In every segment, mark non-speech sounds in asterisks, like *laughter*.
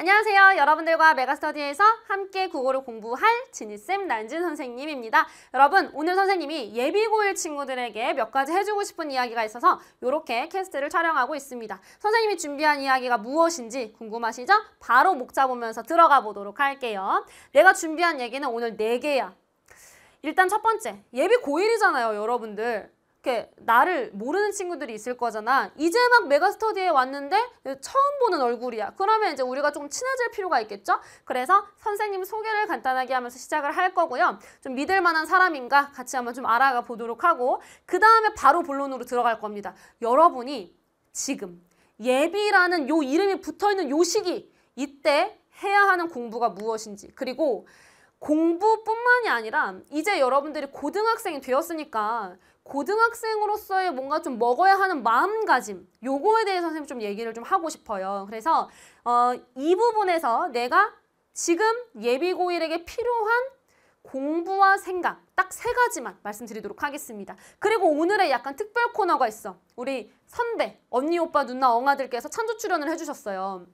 안녕하세요. 여러분들과 메가스터디에서 함께 국어를 공부할 진희쌤, 난진 선생님입니다. 여러분, 오늘 선생님이 예비고일 친구들에게 몇 가지 해주고 싶은 이야기가 있어서 이렇게 캐스트를 촬영하고 있습니다. 선생님이 준비한 이야기가 무엇인지 궁금하시죠? 바로 목자 보면서 들어가 보도록 할게요. 내가 준비한 얘기는 오늘 네개야 일단 첫 번째, 예비고일이잖아요, 여러분들. 이렇게 나를 모르는 친구들이 있을 거잖아. 이제 막 메가스터디에 왔는데 처음 보는 얼굴이야. 그러면 이제 우리가 좀 친해질 필요가 있겠죠? 그래서 선생님 소개를 간단하게 하면서 시작을 할 거고요. 좀 믿을 만한 사람인가 같이 한번 좀 알아가 보도록 하고 그 다음에 바로 본론으로 들어갈 겁니다. 여러분이 지금 예비라는 요 이름이 붙어있는 요 시기 이때 해야 하는 공부가 무엇인지 그리고 공부뿐만이 아니라 이제 여러분들이 고등학생이 되었으니까 고등학생으로서의 뭔가 좀 먹어야 하는 마음가짐 요거에 대해서 선생님 좀 얘기를 좀 하고 싶어요. 그래서 어, 이 부분에서 내가 지금 예비고일에게 필요한 공부와 생각 딱 세 가지만 말씀드리도록 하겠습니다. 그리고 오늘의 약간 특별 코너가 있어. 우리 선배, 언니, 오빠, 누나, 엉아들께서 찬조 출연을 해주셨어요.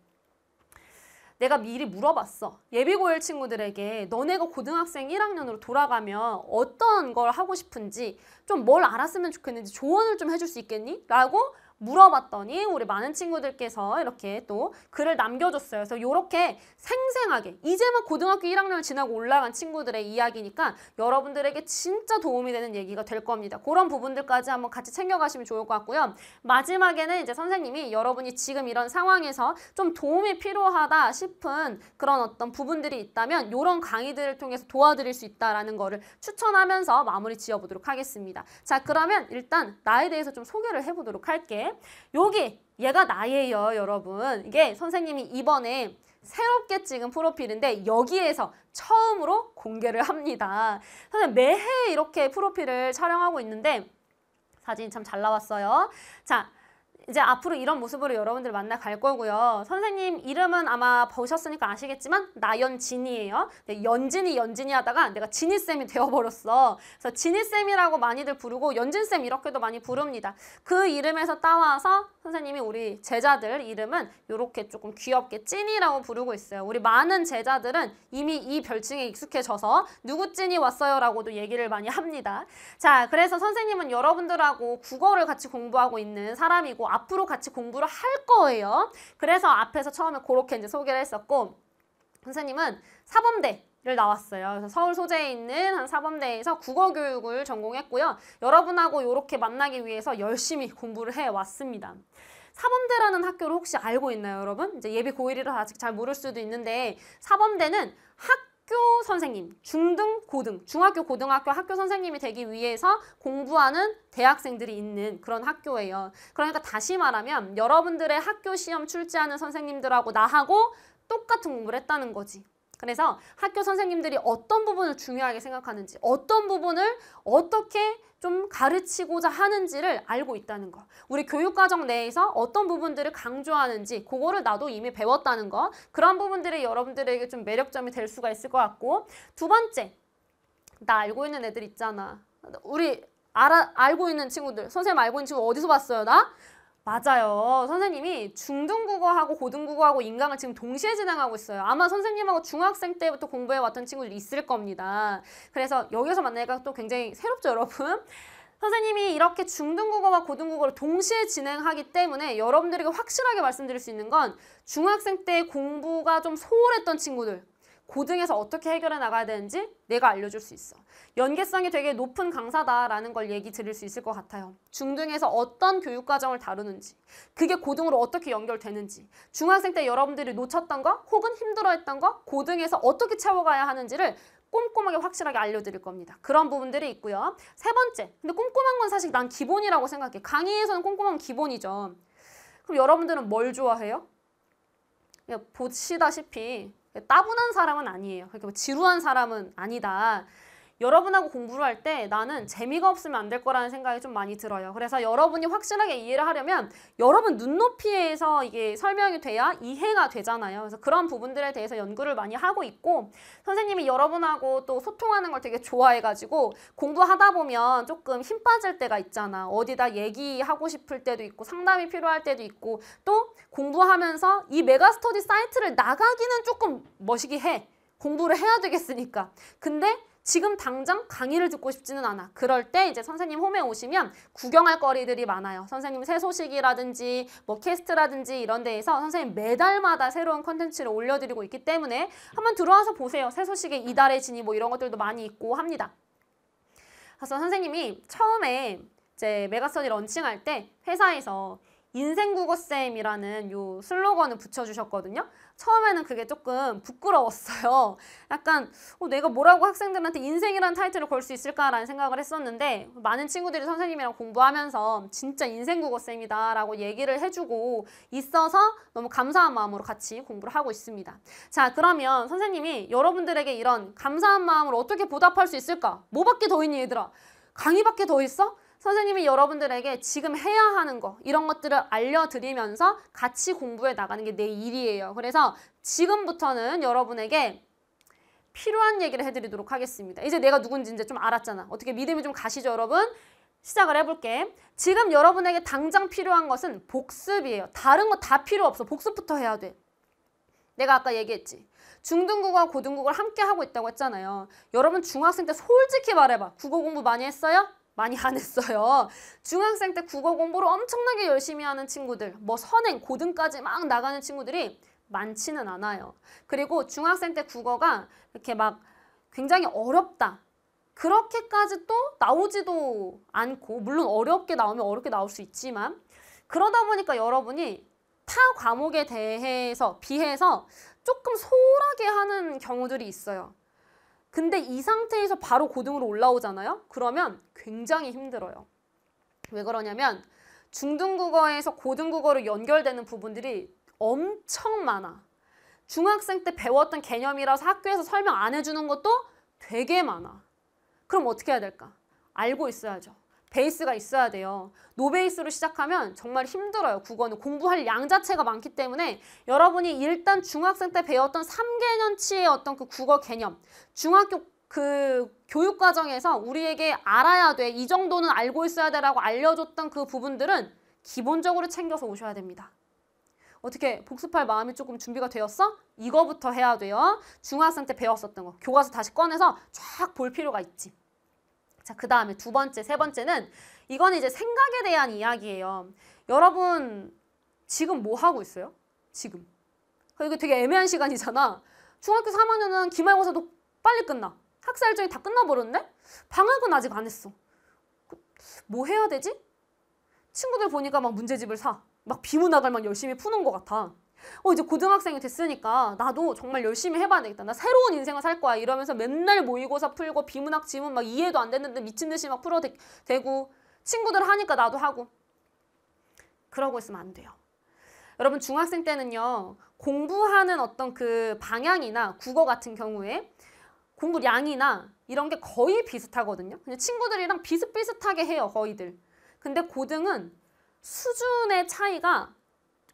내가 미리 물어봤어. 예비고일 친구들에게 너네가 고등학생 1학년으로 돌아가면 어떤 걸 하고 싶은지 좀 뭘 알았으면 좋겠는지 조언을 좀 해줄 수 있겠니? 라고 물어봤더니 우리 많은 친구들께서 이렇게 또 글을 남겨줬어요. 그래서 이렇게 생생하게 이제 막 고등학교 1학년을 지나고 올라간 친구들의 이야기니까 여러분들에게 진짜 도움이 되는 얘기가 될 겁니다. 그런 부분들까지 한번 같이 챙겨가시면 좋을 것 같고요. 마지막에는 이제 선생님이 여러분이 지금 이런 상황에서 좀 도움이 필요하다 싶은 그런 어떤 부분들이 있다면 이런 강의들을 통해서 도와드릴 수 있다라는 거를 추천하면서 마무리 지어보도록 하겠습니다. 자 그러면 일단 나에 대해서 좀 소개를 해보도록 할게. 여기 얘가 나예요, 여러분. 이게 선생님이 이번에 새롭게 찍은 프로필인데 여기에서 처음으로 공개를 합니다. 선생님 매해 이렇게 프로필을 촬영하고 있는데 사진 참 잘 나왔어요. 자, 이제 앞으로 이런 모습으로 여러분들 만나 갈 거고요. 선생님 이름은 아마 보셨으니까 아시겠지만 나연진이에요. 네, 연진이 연진이 하다가 내가 진이쌤이 되어버렸어. 그래서 진이쌤이라고 많이들 부르고 연진쌤 이렇게도 많이 부릅니다. 그 이름에서 따와서 선생님이 우리 제자들 이름은 이렇게 조금 귀엽게 찐이라고 부르고 있어요. 우리 많은 제자들은 이미 이 별칭에 익숙해져서 누구 찐이 왔어요라고도 얘기를 많이 합니다. 자, 그래서 선생님은 여러분들하고 국어를 같이 공부하고 있는 사람이고 앞으로 같이 공부를 할 거예요. 그래서 앞에서 처음에 그렇게 이제 소개를 했었고 선생님은 사범대 를 나왔어요. 그래서 서울 소재에 있는 한 사범대에서 국어 교육을 전공했고요. 여러분하고 이렇게 만나기 위해서 열심히 공부를 해왔습니다. 사범대라는 학교를 혹시 알고 있나요, 여러분? 이제 예비 고1이라 아직 잘 모를 수도 있는데 사범대는 학 학교 선생님, 중등, 고등, 중학교, 고등학교 학교 선생님이 되기 위해서 공부하는 대학생들이 있는 그런 학교예요. 그러니까 다시 말하면 여러분들의 학교 시험 출제하는 선생님들하고 나하고 똑같은 공부를 했다는 거지. 그래서 학교 선생님들이 어떤 부분을 중요하게 생각하는지, 어떤 부분을 어떻게 좀 가르치고자 하는지를 알고 있다는 것. 우리 교육과정 내에서 어떤 부분들을 강조하는지 그거를 나도 이미 배웠다는 것. 그런 부분들이 여러분들에게 좀 매력점이 될 수가 있을 것 같고 두 번째, 나 알고 있는 애들 있잖아. 우리 알아, 알고 있는 친구들, 선생님 알고 있는 친구 어디서 봤어요, 나? 맞아요. 선생님이 중등국어하고 고등국어하고 인강을 지금 동시에 진행하고 있어요. 아마 선생님하고 중학생 때부터 공부해 왔던 친구들이 있을 겁니다. 그래서 여기서 만나니까 또 굉장히 새롭죠, 여러분? 선생님이 이렇게 중등국어와 고등국어를 동시에 진행하기 때문에 여러분들에게 확실하게 말씀드릴 수 있는 건 중학생 때 공부가 좀 소홀했던 친구들 고등에서 어떻게 해결해 나가야 되는지 내가 알려줄 수 있어. 연계성이 되게 높은 강사다라는 걸 얘기 드릴 수 있을 것 같아요. 중등에서 어떤 교육과정을 다루는지, 그게 고등으로 어떻게 연결되는지, 중학생 때 여러분들이 놓쳤던 거 혹은 힘들어했던 거 고등에서 어떻게 채워가야 하는지를 꼼꼼하게 확실하게 알려드릴 겁니다. 그런 부분들이 있고요. 세 번째, 근데 꼼꼼한 건 사실 난 기본이라고 생각해. 강의에서는 꼼꼼한 기본이죠. 그럼 여러분들은 뭘 좋아해요? 보시다시피 따분한 사람은 아니에요. 그러니까 뭐 지루한 사람은 아니다. 여러분하고 공부를 할 때 나는 재미가 없으면 안 될 거라는 생각이 좀 많이 들어요. 그래서 여러분이 확실하게 이해를 하려면 여러분 눈높이에서 이게 설명이 돼야 이해가 되잖아요. 그래서 그런 부분들에 대해서 연구를 많이 하고 있고 선생님이 여러분하고 또 소통하는 걸 되게 좋아해가지고 공부하다 보면 조금 힘 빠질 때가 있잖아. 어디다 얘기하고 싶을 때도 있고 상담이 필요할 때도 있고 또 공부하면서 이 메가스터디 사이트를 나가기는 조금 멋이게 해. 공부를 해야 되겠으니까. 근데 지금 당장 강의를 듣고 싶지는 않아. 그럴 때 이제 선생님 홈에 오시면 구경할 거리들이 많아요. 선생님 새 소식이라든지 뭐 캐스트라든지 이런 데에서 선생님 매달마다 새로운 컨텐츠를 올려드리고 있기 때문에 한번 들어와서 보세요. 새 소식에 이달의 진이 뭐 이런 것들도 많이 있고 합니다. 그래서 선생님이 처음에 이제 메가스터디 런칭할 때 회사에서 인생국어쌤이라는 요 슬로건을 붙여주셨거든요. 처음에는 그게 조금 부끄러웠어요. *laughs* 약간 어, 내가 뭐라고 학생들한테 인생이라는 타이틀을 걸 수 있을까라는 생각을 했었는데 많은 친구들이 선생님이랑 공부하면서 진짜 인생국어쌤이다 라고 얘기를 해주고 있어서 너무 감사한 마음으로 같이 공부를 하고 있습니다. 자 그러면 선생님이 여러분들에게 이런 감사한 마음을 어떻게 보답할 수 있을까? 뭐밖에 더 있니 얘들아? 강의밖에 더 있어? 선생님이 여러분들에게 지금 해야 하는 거 이런 것들을 알려드리면서 같이 공부해 나가는 게 내 일이에요. 그래서 지금부터는 여러분에게 필요한 얘기를 해드리도록 하겠습니다. 이제 내가 누군지 이제 좀 알았잖아. 어떻게 믿음이 좀 가시죠 여러분? 시작을 해볼게. 지금 여러분에게 당장 필요한 것은 복습이에요. 다른 거 다 필요 없어. 복습부터 해야 돼. 내가 아까 얘기했지. 중등국어와 고등국어를 함께 하고 있다고 했잖아요. 여러분 중학생 때 솔직히 말해봐. 국어 공부 많이 했어요? 많이 안 했어요. 중학생 때 국어 공부를 엄청나게 열심히 하는 친구들, 뭐 선행, 고등까지 막 나가는 친구들이 많지는 않아요. 그리고 중학생 때 국어가 이렇게 막 굉장히 어렵다. 그렇게까지 또 나오지도 않고, 물론 어렵게 나오면 어렵게 나올 수 있지만, 그러다 보니까 여러분이 타 과목에 대해서, 비해서 조금 소홀하게 하는 경우들이 있어요. 근데 이 상태에서 바로 고등으로 올라오잖아요. 그러면 굉장히 힘들어요. 왜 그러냐면 중등국어에서 고등국어로 연결되는 부분들이 엄청 많아. 중학생 때 배웠던 개념이라서 학교에서 설명 안 해주는 것도 되게 많아. 그럼 어떻게 해야 될까? 알고 있어야죠. 베이스가 있어야 돼요. 노베이스로 시작하면 정말 힘들어요. 국어는 공부할 양 자체가 많기 때문에 여러분이 일단 중학생 때 배웠던 3개년치의 어떤 그 국어 개념, 중학교 그 교육 과정에서 우리에게 알아야 돼, 이 정도는 알고 있어야 돼라고 알려줬던 그 부분들은 기본적으로 챙겨서 오셔야 됩니다. 어떻게 복습할 마음이 조금 준비가 되었어? 이거부터 해야 돼요. 중학생 때 배웠었던 거 교과서 다시 꺼내서 쫙 볼 필요가 있지. 자, 그 다음에 두 번째, 세 번째는 이건 이제 생각에 대한 이야기예요. 여러분 지금 뭐 하고 있어요? 지금. 그러니까 이게 되게 애매한 시간이잖아. 중학교 3학년은 기말고사도 빨리 끝나. 학사 일정이 다 끝나버렸네? 방학은 아직 안 했어. 그, 뭐 해야 되지? 친구들 보니까 막 문제집을 사. 막 비문학을 막 열심히 푸는 것 같아. 어 이제 고등학생이 됐으니까 나도 정말 열심히 해봐야 되겠다. 나 새로운 인생을 살 거야. 이러면서 맨날 모의고사 풀고 비문학 지문 막 이해도 안 됐는데 미친 듯이 막 풀어대고 친구들 하니까 나도 하고 그러고 있으면 안 돼요. 여러분 중학생 때는요 공부하는 어떤 그 방향이나 국어 같은 경우에 공부량이나 이런 게 거의 비슷하거든요. 그냥 친구들이랑 비슷비슷하게 해요 거의들. 근데 고등은 수준의 차이가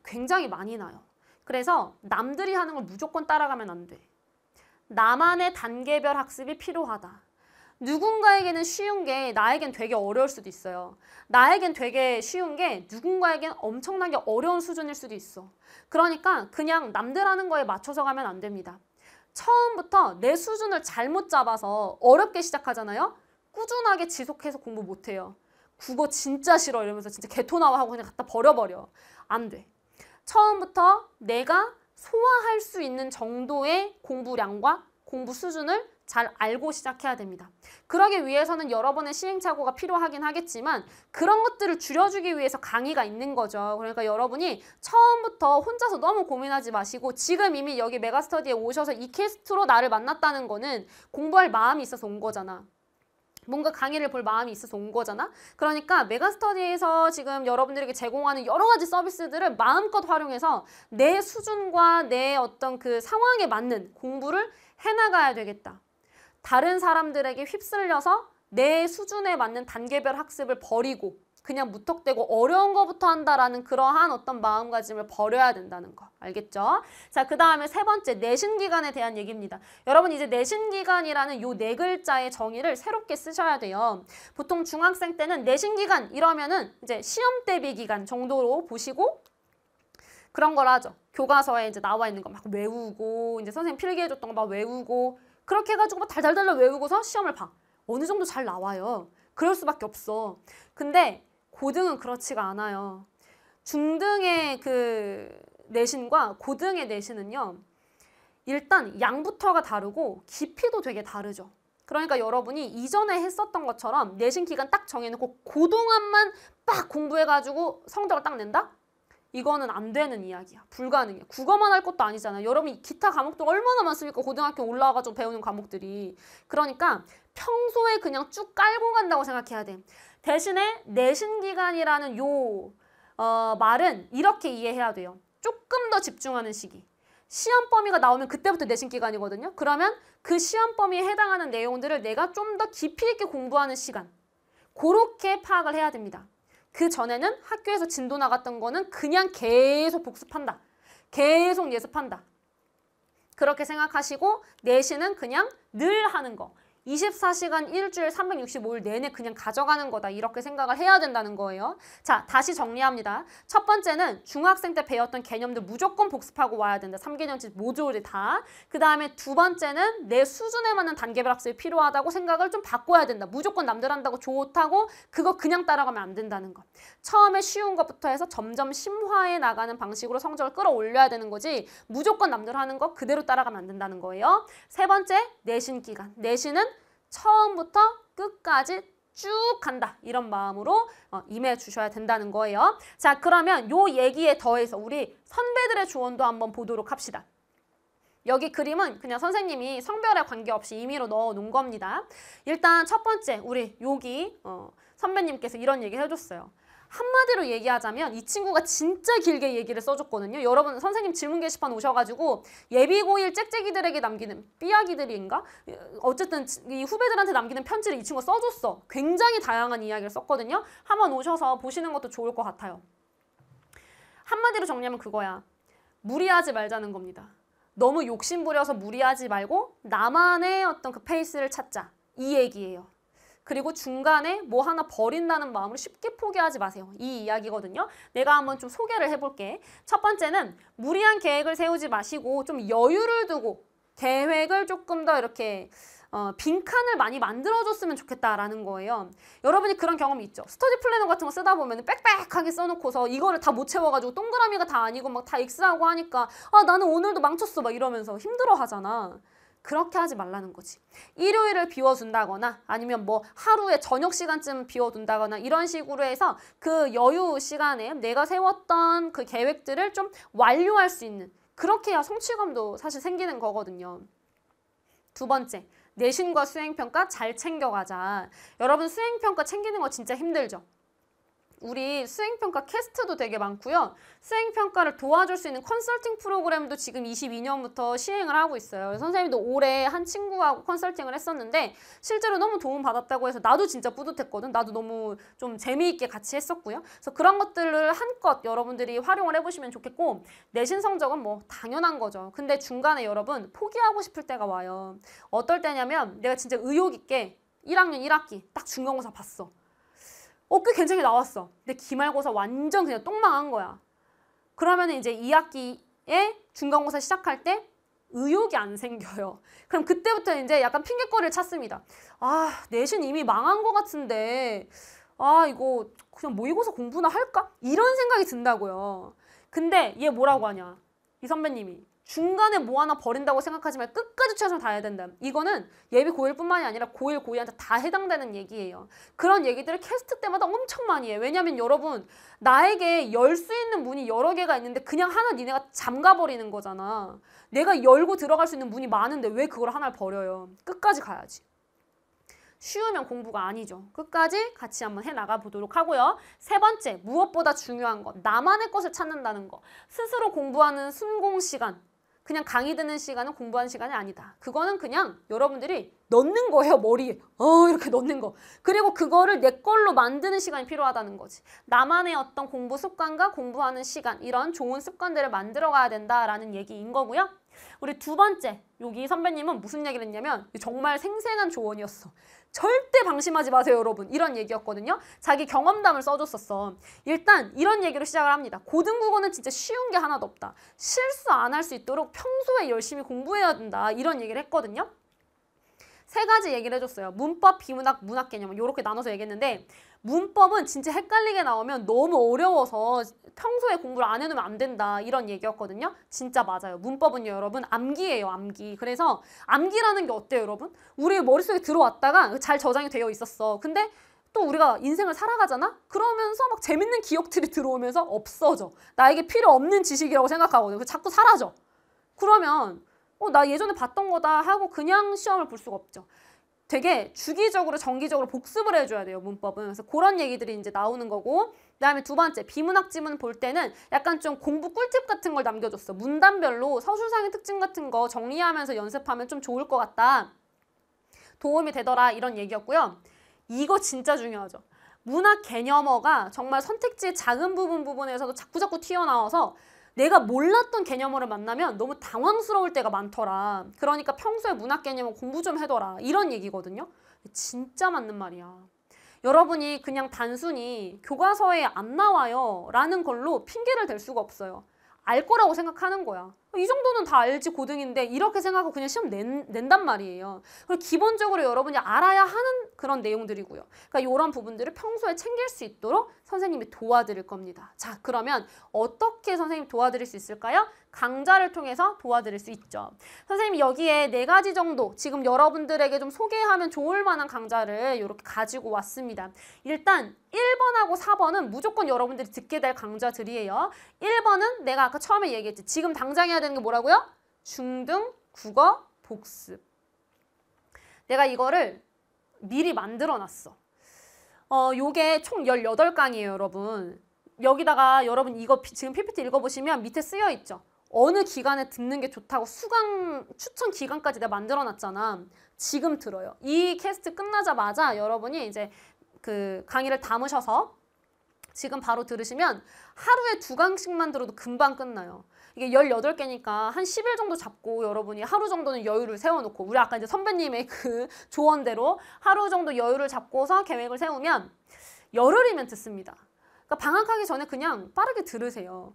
굉장히 많이 나요. 그래서 남들이 하는 걸 무조건 따라가면 안 돼. 나만의 단계별 학습이 필요하다. 누군가에게는 쉬운 게 나에겐 되게 어려울 수도 있어요. 나에겐 되게 쉬운 게 누군가에겐 엄청나게 어려운 수준일 수도 있어. 그러니까 그냥 남들 하는 거에 맞춰서 가면 안 됩니다. 처음부터 내 수준을 잘못 잡아서 어렵게 시작하잖아요. 꾸준하게 지속해서 공부 못해요. 국어 진짜 싫어 이러면서 진짜 개토 나와 하고 그냥 갖다 버려버려. 안 돼. 처음부터 내가 소화할 수 있는 정도의 공부량과 공부 수준을 잘 알고 시작해야 됩니다. 그러기 위해서는 여러 번의 시행착오가 필요하긴 하겠지만 그런 것들을 줄여주기 위해서 강의가 있는 거죠. 그러니까 여러분이 처음부터 혼자서 너무 고민하지 마시고 지금 이미 여기 메가스터디에 오셔서 이 캐스트로 나를 만났다는 거는 공부할 마음이 있어서 온 거잖아. 뭔가 강의를 볼 마음이 있어서 온 거잖아. 그러니까 메가스터디에서 지금 여러분들에게 제공하는 여러 가지 서비스들을 마음껏 활용해서 내 수준과 내 어떤 그 상황에 맞는 공부를 해나가야 되겠다. 다른 사람들에게 휩쓸려서 내 수준에 맞는 단계별 학습을 버리고 그냥 무턱대고 어려운 거부터 한다라는 그러한 어떤 마음가짐을 버려야 된다는 거 알겠죠? 자그 다음에 세 번째 내신기간에 대한 얘기입니다. 여러분 이제 내신기간이라는 요 네 글자의 정의를 새롭게 쓰셔야 돼요. 보통 중학생 때는 내신기간 이러면은 이제 시험 대비 기간 정도로 보시고 그런 걸 하죠. 교과서에 이제 나와 있는 거 막 외우고 이제 선생님 필기해줬던 거 막 외우고 그렇게 해가지고 막 달달달달 외우고서 시험을 봐. 어느 정도 잘 나와요. 그럴 수밖에 없어. 근데 고등은 그렇지가 않아요. 중등의 그 내신과 고등의 내신은요. 일단 양부터가 다르고 깊이도 되게 다르죠. 그러니까 여러분이 이전에 했었던 것처럼 내신 기간 딱 정해놓고 고등학만 빡 공부해가지고 성적을 딱 낸다? 이거는 안 되는 이야기야. 불가능해. 국어만 할 것도 아니잖아. 여러분 기타 과목도 얼마나 많습니까? 고등학교 올라와가지고 배우는 과목들이. 그러니까 평소에 그냥 쭉 깔고 간다고 생각해야 돼. 대신에 내신기간이라는 요 어, 말은 이렇게 이해해야 돼요. 조금 더 집중하는 시기. 시험 범위가 나오면 그때부터 내신 기간이거든요. 그러면 그 시험 범위에 해당하는 내용들을 내가 좀 더 깊이 있게 공부하는 시간. 그렇게 파악을 해야 됩니다. 그 전에는 학교에서 진도 나갔던 거는 그냥 계속 복습한다. 계속 예습한다. 그렇게 생각하시고 내신은 그냥 늘 하는 거. 24시간 일주일 365일 내내 그냥 가져가는 거다 이렇게 생각을 해야 된다는 거예요. 자 다시 정리합니다. 첫 번째는 중학생 때 배웠던 개념들 무조건 복습하고 와야 된다. 3개년치 모조리 다. 그 다음에 두 번째는 내 수준에 맞는 단계별 학습이 필요하다고 생각을 좀 바꿔야 된다. 무조건 남들 한다고 좋다고 그거 그냥 따라가면 안 된다는 거. 처음에 쉬운 것부터 해서 점점 심화해 나가는 방식으로 성적을 끌어올려야 되는 거지 무조건 남들 하는 거 그대로 따라가면 안 된다는 거예요. 세 번째 내신 기간. 내신은 처음부터 끝까지 쭉 간다 이런 마음으로 어, 임해 주셔야 된다는 거예요. 자 그러면 요 얘기에 더해서 우리 선배들의 조언도 한번 보도록 합시다. 여기 그림은 그냥 선생님이 성별에 관계없이 임의로 넣어 놓은 겁니다. 일단 첫 번째 우리 여기 어, 선배님께서 이런 얘기 해줬어요. 한마디로 얘기하자면 이 친구가 진짜 길게 얘기를 써줬거든요. 여러분 선생님 질문 게시판 오셔가지고 예비고일 짹짹이들에게 남기는 삐약이들인가? 어쨌든 이 후배들한테 남기는 편지를 이 친구가 써줬어. 굉장히 다양한 이야기를 썼거든요. 한번 오셔서 보시는 것도 좋을 것 같아요. 한마디로 정리하면 그거야. 무리하지 말자는 겁니다. 너무 욕심부려서 무리하지 말고 나만의 어떤 그 페이스를 찾자. 이 얘기예요. 그리고 중간에 뭐 하나 버린다는 마음으로 쉽게 포기하지 마세요. 이 이야기거든요. 내가 한번 좀 소개를 해볼게. 첫 번째는 무리한 계획을 세우지 마시고 좀 여유를 두고 계획을 조금 더 이렇게 어, 빈칸을 많이 만들어줬으면 좋겠다라는 거예요. 여러분이 그런 경험이 있죠. 스터디 플래너 같은 거 쓰다 보면 빽빽하게 써놓고서 이거를 다 못 채워가지고 동그라미가 다 아니고 막 다 X하고 하니까 아 나는 오늘도 망쳤어 막 이러면서 힘들어 하잖아. 그렇게 하지 말라는 거지. 일요일을 비워둔다거나 아니면 뭐 하루에 저녁 시간쯤 비워둔다거나 이런 식으로 해서 그 여유 시간에 내가 세웠던 그 계획들을 좀 완료할 수 있는 그렇게 해야 성취감도 사실 생기는 거거든요. 두 번째, 내신과 수행평가 잘 챙겨가자. 여러분 수행평가 챙기는 거 진짜 힘들죠? 우리 수행평가 캐스트도 되게 많고요. 수행평가를 도와줄 수 있는 컨설팅 프로그램도 지금 22년부터 시행을 하고 있어요. 선생님도 올해 한 친구하고 컨설팅을 했었는데 실제로 너무 도움받았다고 해서 나도 진짜 뿌듯했거든. 나도 너무 좀 재미있게 같이 했었고요. 그래서 그런 것들을 한껏 여러분들이 활용을 해보시면 좋겠고 내신 성적은 뭐 당연한 거죠. 근데 중간에 여러분 포기하고 싶을 때가 와요. 어떨 때냐면 내가 진짜 의욕 있게 1학년 1학기 딱 중간고사 봤어. 어, 꽤 괜찮게 나왔어. 근데 기말고사 완전 그냥 똥망한 거야. 그러면 이제 2학기에 중간고사 시작할 때 의욕이 안 생겨요. *laughs* 그럼 그때부터 이제 약간 핑계거리를 찾습니다. 아, 내신 이미 망한 거 같은데, 아, 이거 그냥 모의고사 공부나 할까? 이런 생각이 든다고요. 근데 얘 뭐라고 하냐. 이 선배님이. 중간에 뭐 하나 버린다고 생각하지 말고 끝까지 최선을 다해야 된다. 이거는 예비 고1뿐만이 아니라 고1, 고2한테 다 해당되는 얘기예요. 그런 얘기들을 캐스트 때마다 엄청 많이 해. 왜냐면 여러분 나에게 열 수 있는 문이 여러 개가 있는데 그냥 하나 니네가 잠가버리는 거잖아. 내가 열고 들어갈 수 있는 문이 많은데 왜 그걸 하나를 버려요. 끝까지 가야지. 쉬우면 공부가 아니죠. 끝까지 같이 한번 해나가 보도록 하고요. 세 번째, 무엇보다 중요한 것, 나만의 것을 찾는다는 것. 스스로 공부하는 순공 시간, 그냥 강의 듣는 시간은 공부하는 시간이 아니다. 그거는 그냥 여러분들이 넣는 거예요, 머리에. 어, 이렇게 넣는 거. 그리고 그거를 내 걸로 만드는 시간이 필요하다는 거지. 나만의 어떤 공부 습관과 공부하는 시간, 이런 좋은 습관들을 만들어 가야 된다라는 얘기인 거고요. 우리 두 번째, 여기 선배님은 무슨 얘기를 했냐면 정말 생생한 조언이었어. 절대 방심하지 마세요 여러분 이런 얘기였거든요 자기 경험담을 써줬었어 일단 이런 얘기로 시작을 합니다 고등국어는 진짜 쉬운 게 하나도 없다 실수 안 할 수 있도록 평소에 열심히 공부해야 된다 이런 얘기를 했거든요 세 가지 얘기를 해줬어요 문법, 비문학, 문학 개념 이렇게 나눠서 얘기했는데 문법은 진짜 헷갈리게 나오면 너무 어려워서 평소에 공부를 안 해놓으면 안 된다 이런 얘기였거든요. 진짜 맞아요. 문법은요 여러분 암기예요 암기. 그래서 암기라는 게 어때요 여러분? 우리 머릿속에 들어왔다가 잘 저장이 되어 있었어. 근데 또 우리가 인생을 살아가잖아? 그러면서 막 재밌는 기억들이 들어오면서 없어져. 나에게 필요 없는 지식이라고 생각하거든. 그 자꾸 사라져. 그러면 어, 나 예전에 봤던 거다 하고 그냥 시험을 볼 수가 없죠. 되게 주기적으로 정기적으로 복습을 해줘야 돼요 문법은 그래서 그런 얘기들이 이제 나오는 거고 그다음에 두 번째 비문학 지문 볼 때는 약간 좀 공부 꿀팁 같은 걸 남겨줬어 문단별로 서술상의 특징 같은 거 정리하면서 연습하면 좀 좋을 것 같다 도움이 되더라 이런 얘기였고요 이거 진짜 중요하죠 문학 개념어가 정말 선택지의 작은 부분 부분에서도 자꾸자꾸 튀어나와서 내가 몰랐던 개념어를 만나면 너무 당황스러울 때가 많더라. 그러니까 평소에 문학 개념을 공부 좀 해둬라. 이런 얘기거든요. 진짜 맞는 말이야. 여러분이 그냥 단순히 교과서에 안 나와요 라는 걸로 핑계를 댈 수가 없어요. 알 거라고 생각하는 거야. 이 정도는 다 알지 고등인데 이렇게 생각하고 그냥 시험 낸, 낸단 말이에요. 그리고 기본적으로 여러분이 알아야 하는 그런 내용들이고요. 그러니까 이런 부분들을 평소에 챙길 수 있도록 선생님이 도와드릴 겁니다. 자 그러면 어떻게 선생님 도와드릴 수 있을까요? 강좌를 통해서 도와드릴 수 있죠. 선생님 여기에 네 가지 정도 지금 여러분들에게 좀 소개하면 좋을 만한 강좌를 이렇게 가지고 왔습니다. 일단 1번하고 4번은 무조건 여러분들이 듣게 될 강좌들이에요. 1번은 내가 아까 처음에 얘기했지. 지금 당장 해야 해야 되는 게 뭐라고요? 중등 국어 복습. 내가 이거를 미리 만들어 놨어. 어, 요게 총 18강이에요, 여러분. 여기다가 여러분 이거 지금 PPT 읽어보시면 밑에 쓰여 있죠. 어느 기간에 듣는 게 좋다고 수강 추천 기간까지 내가 만들어 놨잖아. 지금 들어요. 이 캐스트 끝나자마자 여러분이 이제 그 강의를 담으셔서 지금 바로 들으시면 하루에 두 강씩만 들어도 금방 끝나요. 이게 18개니까 한 10일 정도 잡고 여러분이 하루 정도는 여유를 세워놓고 우리 아까 이제 선배님의 그 조언대로 하루 정도 여유를 잡고서 계획을 세우면 열흘이면 듣습니다. 그러니까 방학하기 전에 그냥 빠르게 들으세요.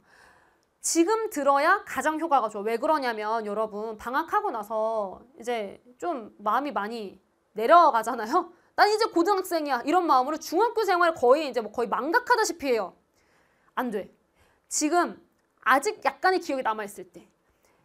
지금 들어야 가장 효과가 좋아. 왜 그러냐면 여러분 방학하고 나서 이제 좀 마음이 많이 내려가잖아요. 난 이제 고등학생이야. 이런 마음으로 중학교 생활 거의 이제 뭐 거의 망각하다시피 해요. 안 돼. 지금 아직 약간의 기억이 남아있을 때.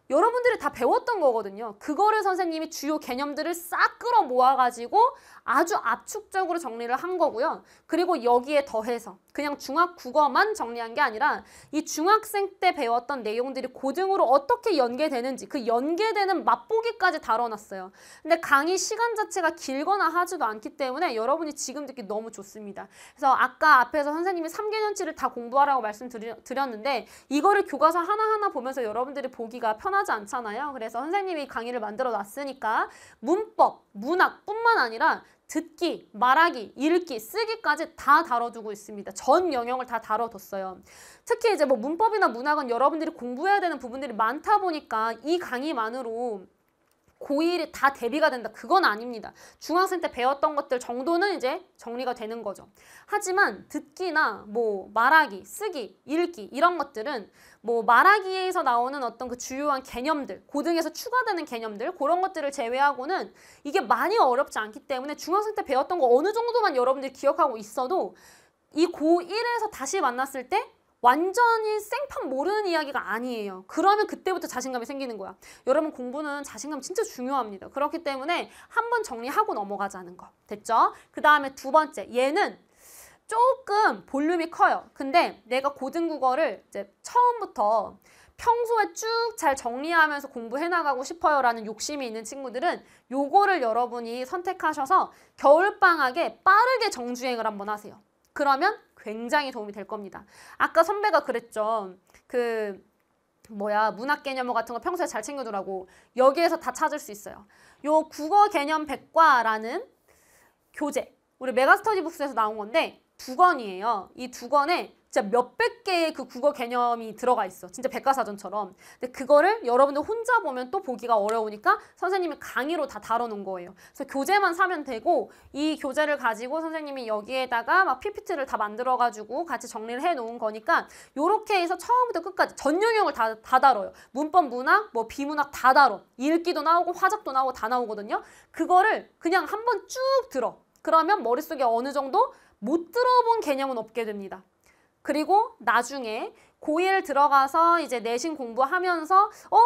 여러분들이 다 배웠던 거거든요. 그거를 선생님이 주요 개념들을 싹 끌어 모아가지고 아주 압축적으로 정리를 한 거고요. 그리고 여기에 더해서 그냥 중학 국어만 정리한 게 아니라 이 중학생 때 배웠던 내용들이 고등으로 어떻게 연계되는지 그 연계되는 맛보기까지 다뤄놨어요. 근데 강의 시간 자체가 길거나 하지도 않기 때문에 여러분이 지금 듣기 너무 좋습니다. 그래서 아까 앞에서 선생님이 3개년치를 다 공부하라고 말씀드렸는데 이거를 교과서 하나하나 보면서 여러분들이 보기가 편하지 않잖아요. 그래서 선생님이 강의를 만들어 놨으니까 문법, 문학뿐만 아니라 듣기, 말하기, 읽기, 쓰기까지 다 다뤄두고 있습니다. 전 영역을 다 다뤄뒀어요. 특히 이제 뭐 문법이나 문학은 여러분들이 공부해야 되는 부분들이 많다 보니까 이 강의만으로 고1이 다 대비가 된다. 그건 아닙니다. 중학생 때 배웠던 것들 정도는 이제 정리가 되는 거죠. 하지만 듣기나 뭐 말하기, 쓰기, 읽기 이런 것들은 뭐 말하기에서 나오는 어떤 그 주요한 개념들, 고등에서 추가되는 개념들 그런 것들을 제외하고는 이게 많이 어렵지 않기 때문에 중학생 때 배웠던 거 어느 정도만 여러분들이 기억하고 있어도 이 고1에서 다시 만났을 때 완전히 생판 모르는 이야기가 아니에요. 그러면 그때부터 자신감이 생기는 거야. 여러분 공부는 자신감 진짜 중요합니다. 그렇기 때문에 한 번 정리하고 넘어가자는 거. 됐죠? 그 다음에 두 번째 얘는 조금 볼륨이 커요. 근데 내가 고등국어를 이제 처음부터 평소에 쭉 잘 정리하면서 공부해 나가고 싶어요 라는 욕심이 있는 친구들은 요거를 여러분이 선택하셔서 겨울방학에 빠르게 정주행을 한번 하세요. 그러면 굉장히 도움이 될 겁니다. 아까 선배가 그랬죠. 그 뭐야 문학 개념어 같은 거 평소에 잘 챙겨두라고 여기에서 다 찾을 수 있어요. 요 국어 개념 백과라는 교재 우리 메가스터디 북스에서 나온 건데 두 권이에요. 이 두 권에 진짜 몇백 개의 그 국어 개념이 들어가 있어. 진짜 백과사전처럼. 근데 그거를 여러분들 혼자 보면 또 보기가 어려우니까 선생님이 강의로 다 다뤄놓은 거예요. 그래서 교재만 사면 되고 이 교재를 가지고 선생님이 여기에다가 막 PPT를 다 만들어가지고 같이 정리를 해놓은 거니까 이렇게 해서 처음부터 끝까지 전 영역을 다, 다 다뤄요. 문법, 문학, 뭐 비문학 다 다뤄. 읽기도 나오고 화작도 나오고 다 나오거든요. 그거를 그냥 한번 쭉 들어. 그러면 머릿속에 어느 정도 못 들어본 개념은 없게 됩니다. 그리고 나중에 고1 들어가서 이제 내신 공부하면서 어?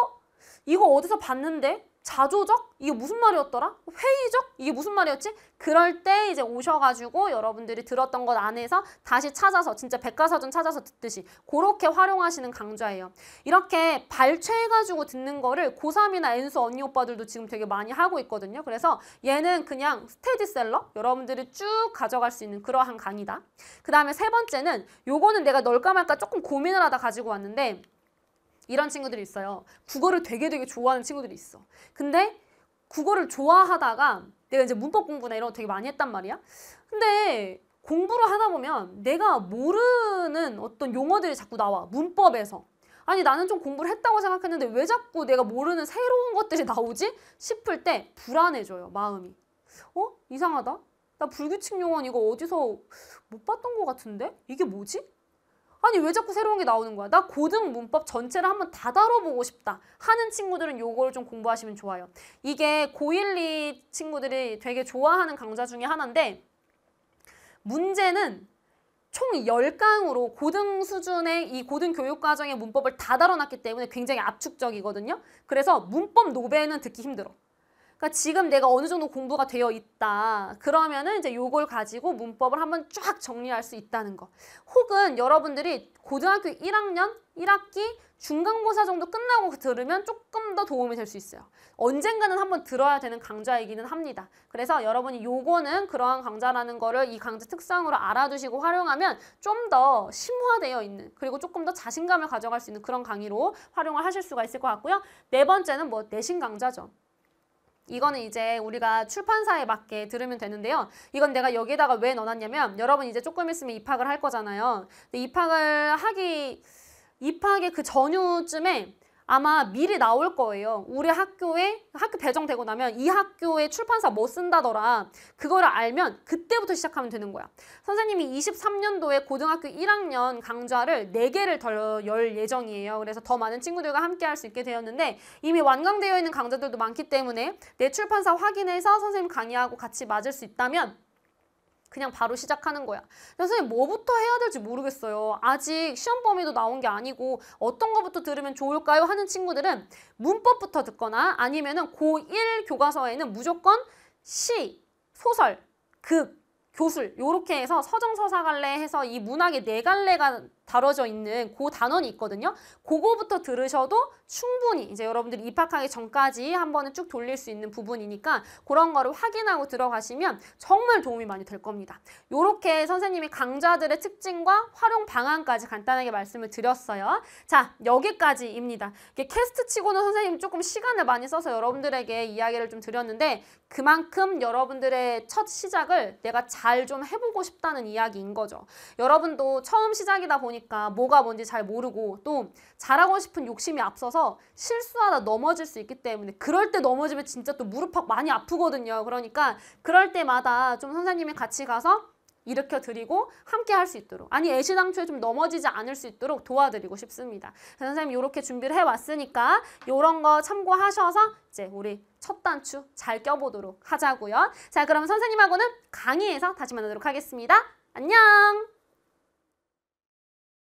이거 어디서 봤는데? 자조적? 이게 무슨 말이었더라? 회의적? 이게 무슨 말이었지? 그럴 때 이제 오셔가지고 여러분들이 들었던 것 안에서 다시 찾아서 진짜 백과사전 찾아서 듣듯이 그렇게 활용하시는 강좌예요. 이렇게 발췌해가지고 듣는 거를 고3이나 N수 언니 오빠들도 지금 되게 많이 하고 있거든요. 그래서 얘는 그냥 스테디셀러? 여러분들이 쭉 가져갈 수 있는 그러한 강의다. 그 다음에 세 번째는 요거는 내가 넣을까 말까 조금 고민을 하다 가지고 왔는데 이런 친구들이 있어요. 국어를 되게 되게 좋아하는 친구들이 있어. 근데 국어를 좋아하다가 내가 이제 문법 공부나 이런 거 되게 많이 했단 말이야. 근데 공부를 하다 보면 내가 모르는 어떤 용어들이 자꾸 나와. 문법에서. 아니 나는 좀 공부를 했다고 생각했는데 왜 자꾸 내가 모르는 새로운 것들이 나오지? 싶을 때 불안해져요. 마음이. 어? 이상하다. 나 불규칙 용어는 이거 어디서 못 봤던 것 같은데? 이게 뭐지? 아니 왜 자꾸 새로운 게 나오는 거야? 나 고등 문법 전체를 한번 다 다뤄보고 싶다 하는 친구들은 요거를 좀 공부하시면 좋아요. 이게 고1, 2 친구들이 되게 좋아하는 강좌 중에 하나인데 문제는 총 10강으로 고등 수준의 이 고등 교육 과정의 문법을 다 다뤄놨기 때문에 굉장히 압축적이거든요. 그래서 문법 노베는 듣기 힘들어. 그러니까 지금 내가 어느 정도 공부가 되어 있다. 그러면은 이제 요걸 가지고 문법을 한번 쫙 정리할 수 있다는 거. 혹은 여러분들이 고등학교 1학년, 1학기 중간고사 정도 끝나고 들으면 조금 더 도움이 될 수 있어요. 언젠가는 한번 들어야 되는 강좌이기는 합니다. 그래서 여러분이 요거는 그러한 강좌라는 거를 이 강좌 특성으로 알아두시고 활용하면 좀 더 심화되어 있는 그리고 조금 더 자신감을 가져갈 수 있는 그런 강의로 활용을 하실 수가 있을 것 같고요. 네 번째는 뭐 내신 강좌죠. 이거는 이제 우리가 출판사에 맞게 들으면 되는데요. 이건 내가 여기다가 왜 넣어놨냐면 여러분 이제 조금 있으면 입학을 할 거잖아요. 입학을 하기 입학의 그 전후쯤에 아마 미리 나올 거예요. 우리 학교에 학교 배정되고 나면 이 학교에 출판사 뭐 쓴다더라. 그거를 알면 그때부터 시작하면 되는 거야. 선생님이 23년도에 고등학교 1학년 강좌를 4개를 더 열 예정이에요. 그래서 더 많은 친구들과 함께 할 수 있게 되었는데 이미 완강되어 있는 강좌들도 많기 때문에 내 출판사 확인해서 선생님 강의하고 같이 맞을 수 있다면 그냥 바로 시작하는 거야. 선생님 뭐부터 해야 될지 모르겠어요. 아직 시험 범위도 나온 게 아니고 어떤 거부터 들으면 좋을까요? 하는 친구들은 문법부터 듣거나 아니면 은 고1 교과서에는 무조건 시, 소설, 극, 교술 요렇게 해서 서정서사갈래 해서 이 문학의 네 갈래가 다뤄져 있는 그 단원이 있거든요. 그거부터 들으셔도 충분히 이제 여러분들이 입학하기 전까지 한 번은 쭉 돌릴 수 있는 부분이니까 그런 거를 확인하고 들어가시면 정말 도움이 많이 될 겁니다. 이렇게 선생님이 강좌들의 특징과 활용 방안까지 간단하게 말씀을 드렸어요. 자, 여기까지입니다. 이게 캐스트 치고는 선생님 조금 시간을 많이 써서 여러분들에게 이야기를 좀 드렸는데 그만큼 여러분들의 첫 시작을 내가 잘 좀 해보고 싶다는 이야기인 거죠. 여러분도 처음 시작이다 보니 보니까 뭐가 뭔지 잘 모르고 또 잘하고 싶은 욕심이 앞서서 실수하다 넘어질 수 있기 때문에 그럴 때 넘어지면 진짜 또 무릎 팍 많이 아프거든요. 그러니까 그럴 때마다 좀 선생님이 같이 가서 일으켜 드리고 함께 할 수 있도록 아니 애시당초에 좀 넘어지지 않을 수 있도록 도와드리고 싶습니다. 선생님 이렇게 준비를 해왔으니까 이런 거 참고하셔서 이제 우리 첫 단추 잘 껴보도록 하자고요. 자 그럼 선생님하고는 강의에서 다시 만나도록 하겠습니다. 안녕!